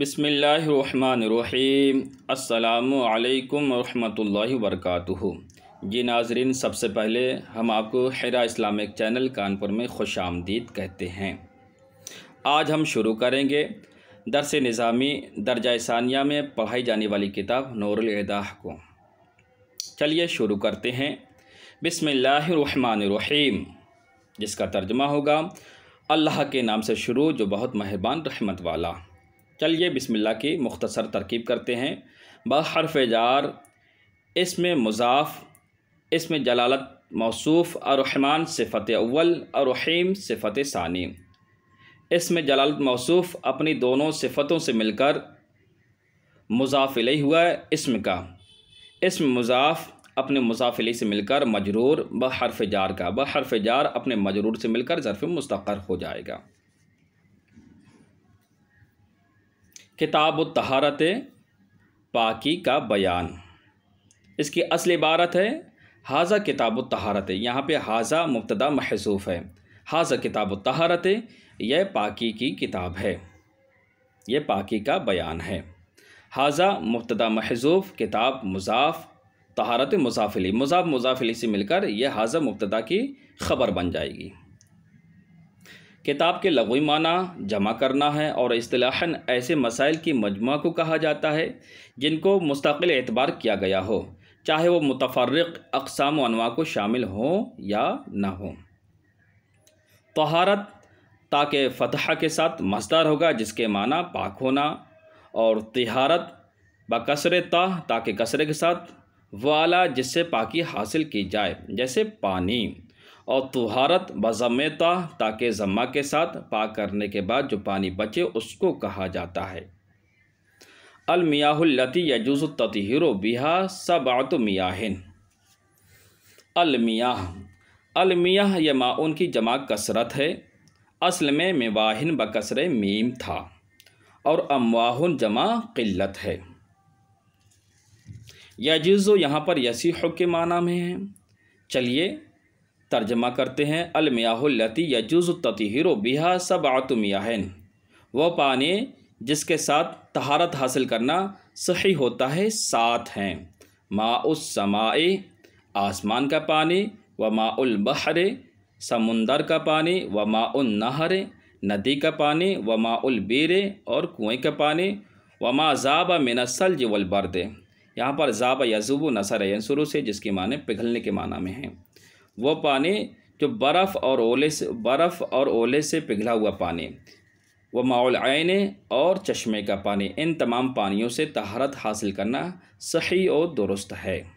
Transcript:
बिसमीम् अल्लाम वरहमल वर्क जी नाजरीन सबसे पहले हम आपको हरा इस्लामिक चैनल कानपुर में खुश आमदीद कहते हैं आज हम शुरू करेंगे दरस निज़ामी दर्जा सानिया में पढ़ाई जाने वाली किताब नूरलदाह को चलिए शुरू करते हैं बिसमीम जिसका तर्जमा होगा अल्लाह के नाम से शुरू जो बहुत मेहरबान रहमत वाला चलिए बिस्मिल्लाह की मुख्तसर तरकीब करते हैं बहरफ जार इसमें मुजाफ़ इसमें जलालत मौसूफ़ अरहमान सिफ़त अव्वल और रहीम सिफ़त सानी इसमें जलालत मौसूफ़ अपनी दोनों सिफ़तों से मिलकर मुजाफिल हुआ है इसम का इसम मुजाफ़ अपने मुजाफिल से मिलकर मजरूर बहरफ जार का बहरफ जार अपने मजरूर से मिलकर ज़रफ़ मुस्तकर हो जाएगा किताब तहारत पाकी का बयान इसकी असल इबारत है हाजा किताब तहारत यहाँ पे हाजा मुबतदा महसूफ़ है हाजा किताब तहारत यह पाकी की किताब है यह पाकी का बयान है हाजा मुबतदा महजूफ़ किताब मुजाफ तहारत मुजाफिली मुजाफ मुजाफिली से मिलकर यह हाजा मुबतदा की ख़बर बन जाएगी किताब के लगवी माना जमा करना है और असलाहन ऐसे मसाइल की मजमु को कहा जाता है जिनको मुस्तकिल एतबार किया गया हो चाहे वह मुतफरक अकसाम अनवा को शामिल हों या ना हो तहारत ताकि फतह के साथ मसदार होगा जिसके माना पाक होना और तिहारत कसर ताह ताकि कसरे के साथ वाला जिससे पाकि हासिल की जाए जैसे पानी और तुहारत बज़मेता ताकि ज़मा के साथ पाक करने के बाद जो पानी बचे उसको कहा जाता है अलमियालती यजूस ततहरो बिहा सबात मियाहिन अलमियाह अलमियाह यह माउन की जमा कसरत है असल में मिवाहिन बकसर मीम था और अमवाहन जमा किल्लत है यजुज़ो यहाँ पर यसीहु के माना में है चलिए तर्जमा करते हैं अलमियाहती यजुज़ ततिहिर बिहा सब आतुमियान वह पानी जिसके साथ तहारत हासिल करना सही होता है सात हैं माउस समाए आसमान का पानी व माउल बहरे समुंदर का पानी व माउल नहर नदी का पानी व माउल और कुएँ का पानी व मा जाब मिनसल जवल बर्द यहाँ पर जाब यजुब नसर शुरू से जिसकी माने पिघलने के माना में हैं वह पानी जो बर्फ़ और ओले से बर्फ़ और ओले से पिघला हुआ पानी वह माउल आयने और चश्मे का पानी इन तमाम पानियों से तहारत हासिल करना सही और दुरुस्त है